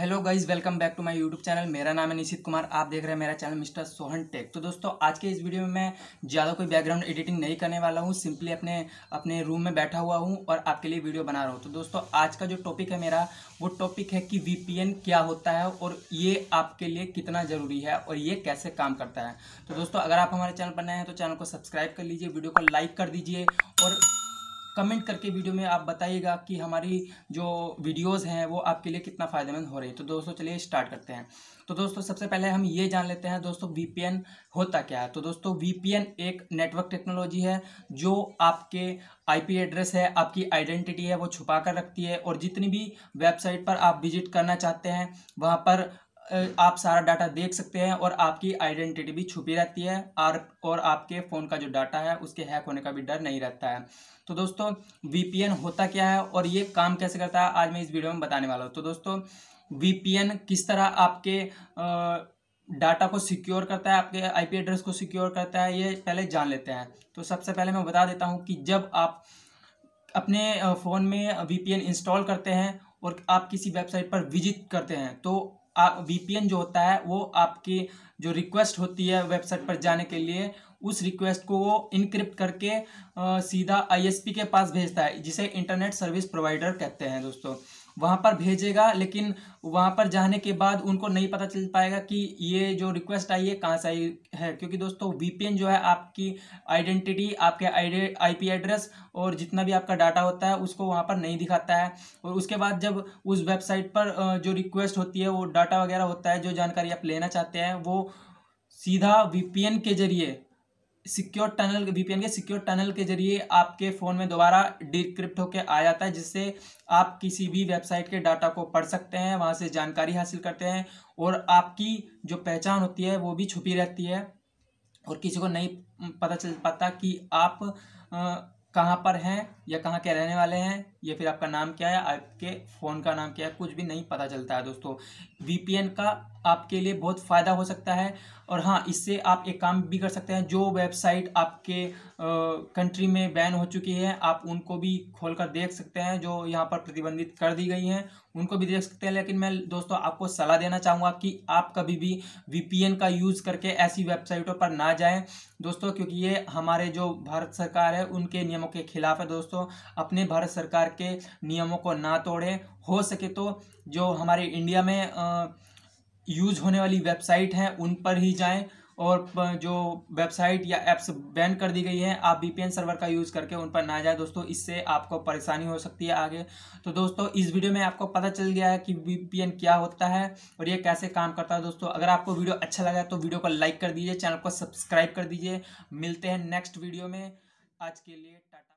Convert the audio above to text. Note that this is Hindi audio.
hello guys welcome back to my YouTube channel मेरा नाम है निशित कुमार आप देख रहे हैं मेरा चैनल मिस्टर सोहन टेक तो दोस्तों आज के इस वीडियो में मैं ज़्यादा कोई बैकग्राउंड एडिटिंग नहीं करने वाला हूँ सिंपली अपने अपने रूम में बैठा हुआ हूँ और आपके लिए वीडियो बना रहा हूँ तो दोस्तों आज का जो टॉपिक है मेरा वो टॉपिक है कि वी क्या होता है और ये आपके लिए कितना ज़रूरी है और ये कैसे काम करता है तो दोस्तों अगर आप हमारे चैनल पर नए हैं तो चैनल को सब्सक्राइब कर लीजिए वीडियो को लाइक कर दीजिए और कमेंट करके वीडियो में आप बताइएगा कि हमारी जो वीडियोस हैं वो आपके लिए कितना फ़ायदेमंद हो रही है तो दोस्तों चलिए स्टार्ट करते हैं तो दोस्तों सबसे पहले हम ये जान लेते हैं दोस्तों वी होता क्या है तो दोस्तों वी एक नेटवर्क टेक्नोलॉजी है जो आपके आईपी एड्रेस है आपकी आइडेंटिटी है वो छुपा कर रखती है और जितनी भी वेबसाइट पर आप विजिट करना चाहते हैं वहाँ पर आप सारा डाटा देख सकते हैं और आपकी आइडेंटिटी भी छुपी रहती है और और आपके फ़ोन का जो डाटा है उसके हैक होने का भी डर नहीं रहता है तो दोस्तों वी होता क्या है और ये काम कैसे करता है आज मैं इस वीडियो में बताने वाला हूँ तो दोस्तों वी किस तरह आपके आ, डाटा को सिक्योर करता है आपके आईपी एड्रेस को सिक्योर करता है ये पहले जान लेते हैं तो सबसे पहले मैं बता देता हूँ कि जब आप अपने फ़ोन में वीपीएन इंस्टॉल करते हैं और आप किसी वेबसाइट पर विजिट करते हैं तो वीपीएन जो होता है वो आपकी जो रिक्वेस्ट होती है वेबसाइट पर जाने के लिए उस रिक्वेस्ट को वो इनक्रिप्ट करके आ, सीधा आईएसपी के पास भेजता है जिसे इंटरनेट सर्विस प्रोवाइडर कहते हैं दोस्तों वहाँ पर भेजेगा लेकिन वहाँ पर जाने के बाद उनको नहीं पता चल पाएगा कि ये जो रिक्वेस्ट आई है कहाँ से आई है क्योंकि दोस्तों वीपीएन जो है आपकी आइडेंटिटी आपके आईपी एड्रेस और जितना भी आपका डाटा होता है उसको वहाँ पर नहीं दिखाता है और उसके बाद जब उस वेबसाइट पर जो रिक्वेस्ट होती है वो डाटा वगैरह होता है जो जानकारी आप लेना चाहते हैं वो सीधा वीपीएन के जरिए सिक्योर टनल वीपीएन के सिक्योर टनल के जरिए आपके फ़ोन में दोबारा डिक्रिप्ट होकर आ जाता है जिससे आप किसी भी वेबसाइट के डाटा को पढ़ सकते हैं वहाँ से जानकारी हासिल करते हैं और आपकी जो पहचान होती है वो भी छुपी रहती है और किसी को नहीं पता चल पाता कि आप कहाँ पर हैं या कहाँ के रहने वाले हैं या फिर आपका नाम क्या है आपके फ़ोन का नाम क्या है कुछ भी नहीं पता चलता है दोस्तों वीपीएन का आपके लिए बहुत फ़ायदा हो सकता है और हाँ इससे आप एक काम भी कर सकते हैं जो वेबसाइट आपके कंट्री में बैन हो चुकी है आप उनको भी खोल कर देख सकते हैं जो यहाँ पर प्रतिबंधित कर दी गई हैं उनको भी देख सकते हैं लेकिन मैं दोस्तों आपको सलाह देना चाहूँगा कि आप कभी भी वीपीएन का यूज़ करके ऐसी वेबसाइटों पर ना जाएँ दोस्तों क्योंकि ये हमारे जो भारत सरकार है उनके नियमों के खिलाफ है दोस्तों अपने भारत सरकार के नियमों को ना तोड़ें हो सके तो जो हमारे इंडिया में आ, यूज होने वाली वेबसाइट हैं उन पर ही जाएं और जो वेबसाइट या ऐप्स बैन कर दी गई हैं आप वीपीएन सर्वर का यूज़ करके उन पर ना जाए दोस्तों इससे आपको परेशानी हो सकती है आगे तो दोस्तों इस वीडियो में आपको पता चल गया है कि वीपीएन क्या होता है और ये कैसे काम करता है दोस्तों अगर आपको वीडियो अच्छा लगा तो वीडियो को लाइक कर दीजिए चैनल को सब्सक्राइब कर दीजिए मिलते हैं नेक्स्ट वीडियो में आज के लिए टाटा